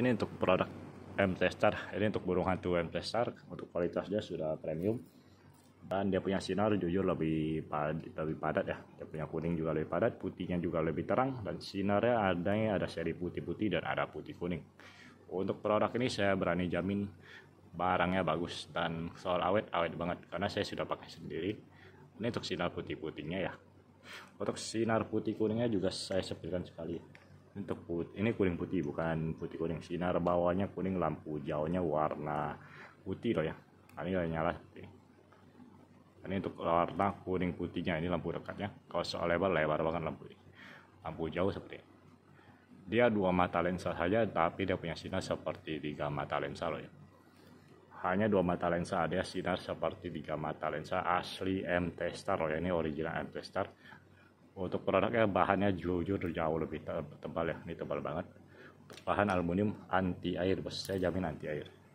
ini untuk produk M Tester ini untuk burung hantu M Tester untuk kualitasnya sudah premium dan dia punya sinar jujur lebih pad lebih padat ya dia punya kuning juga lebih padat putihnya juga lebih terang dan sinarnya ada ada seri putih-putih dan ada putih kuning untuk produk ini saya berani jamin barangnya bagus dan soal awet awet banget karena saya sudah pakai sendiri ini untuk sinar putih-putihnya ya untuk sinar putih kuningnya juga saya sebutkan sekali untuk put ini kuning putih bukan putih kuning sinar bawahnya kuning lampu jauhnya warna putih loh ya nah, ini udah nyala seperti ini untuk warna kuning putihnya ini lampu dekatnya kalau soal lebar lebar banget lampu ini lampu jauh seperti ini dia dua mata lensa saja tapi dia punya sinar seperti tiga mata lensa loh ya hanya dua mata lensa ada sinar seperti tiga mata lensa asli M tester loh ya ini original M tester untuk produknya bahannya jujur jauh lebih tebal ya ini tebal banget bahan aluminium anti air bos saya jamin anti air